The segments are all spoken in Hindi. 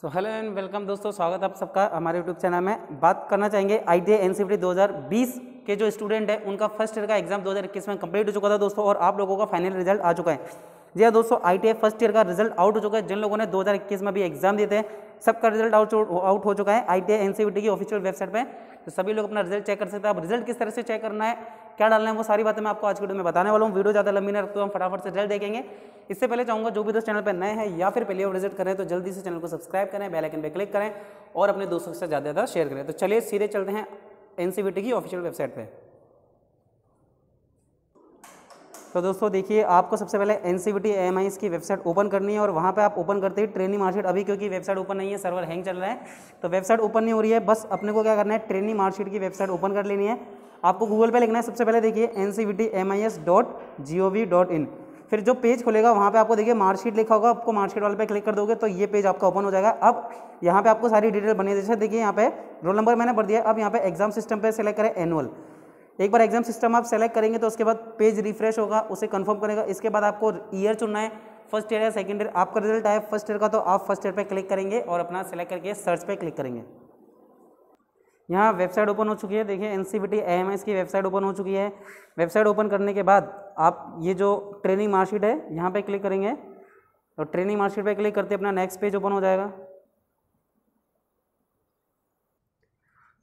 सो हेलो एंड वेलकम दोस्तों स्वागत आप सबका हमारे यूट्यूब चैनल में बात करना चाहेंगे आई टी एन सी के जो स्टूडेंट है उनका फर्स्ट ईयर का एग्जाम 2021 में कंप्लीट हो चुका था दोस्तों और आप लोगों का फाइनल रिजल्ट आ चुका है जी हाँ दोस्तों आई फर्स्ट ईयर का रिजल्ट आउट हो चुका है जिन लोगों ने 2021 में भी एग्जाम दिए थे सबका रिजल्ट आउट आउट हो चुका है आई टी की ऑफिशियल वेबसाइट पर तो सभी लोग अपना रिजल्ट चेक कर सकते हैं आप रिजल्ट किस तरह से चेक करना है क्या डालना है वो सारी बातें मैं आपको आज वीडियो में बताने वाला हूँ वीडियो ज़्यादा लंबी नहीं रखते हम फटाफट से रिजल्ट देखेंगे इससे पहले चाहूँगा जो भी दोस्त चैनल पर नए हैं या फिर पहले विजिट करें तो जल्दी से चैनल को सब्सक्राइब करें बेलाइकन पर क्लिक करें और अपने दोस्तों के साथ ज़्यादा ज़्यादा शेयर करें तो चलिए सीधे चलते हैं एन की ऑफिशियल वेबसाइट पर तो दोस्तों देखिए आपको सबसे पहले एन सी e की वेबसाइट ओपन करनी है और वहाँ पर आप ओपन करते ही ट्रेनिंग मार्कशीट अभी क्योंकि वेबसाइट ओपन नहीं है सर्वर हैंग चल रहा है तो वेबसाइट ओपन नहीं हो रही है बस अपने को क्या करना है ट्रेनिंग मार्कशीट की वेबसाइट ओपन कर लेनी है आपको गूगल पे लिखना है सबसे पहले देखिए N C dot G O V dot in फिर जो पेज खुलेगा वहाँ पे आपको देखिए मार्कशीट लिखा होगा आपको मार्कशीट वाले पे क्लिक कर दोगे तो ये पेज आपका ओपन हो जाएगा अब यहाँ पे आपको सारी डिटेल बनी जैसे देखिए यहाँ पे रोल नंबर मैंने भर दिया अब यहाँ पे एग्जाम सिस्टम पे सेलेक्ट करें एनुअल एक बार एग्जाम सिस्टम आप सेलेक्ट करेंगे तो उसके बाद पेज रिफ्रेश होगा उसे कंफर्म करेगा इसके बाद आपको ईयर चुनना है फर्स्ट ईयर या सेकेंड ईयर आपका रिजल्ट आया फर्स्ट ईयर का तो आप फर्स्ट ईयर पर क्लिक करेंगे और अपना सेलेक्ट करके सर्च पर क्लिक करेंगे यहाँ वेबसाइट ओपन हो चुकी है देखिए एन सी e की वेबसाइट ओपन हो चुकी है वेबसाइट ओपन करने के बाद आप ये जो ट्रेनिंग मार्कशीट है यहाँ पर क्लिक करेंगे और ट्रेनिंग मार्कशीट पर क्लिक करते अपना नेक्स्ट पेज ओपन हो जाएगा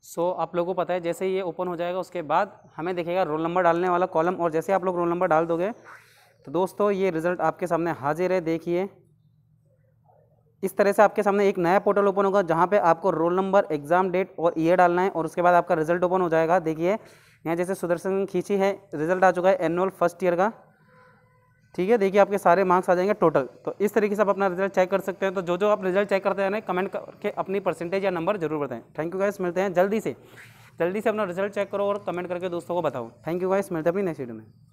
सो so, आप लोगों को पता है जैसे ये ओपन हो जाएगा उसके बाद हमें देखेगा रोल नंबर डालने वाला कॉलम और जैसे आप लोग रोल नंबर डाल दोगे तो दोस्तों ये रिज़ल्ट आपके सामने हाजिर है देखिए इस तरह से आपके सामने एक नया पोर्टल ओपन होगा जहाँ पे आपको रोल नंबर एग्ज़ाम डेट और ईयर डालना है और उसके बाद आपका रिजल्ट ओपन हो जाएगा देखिए यहाँ जैसे सुदर्शन खींची है रिजल्ट आ चुका है एनुअल फर्स्ट ईयर का ठीक है देखिए आपके सारे मार्क्स आ जाएंगे टोटल तो इस तरीके से आप अपना रिजल्ट चेक कर सकते हैं तो जो जो आप रिजल्ट चेक करते हैं ना कमेंट करके अपनी परसेंटेज या नंबर जरूर बताएं थैंक यू गाइस मिलते हैं जल्दी से जल्दी से अपना रिजल्ट चेक करो और कमेंट करके दोस्तों को बताओ थैंक यू गाइस मिलते हैं अपनी नेक्स्ट वीडियो में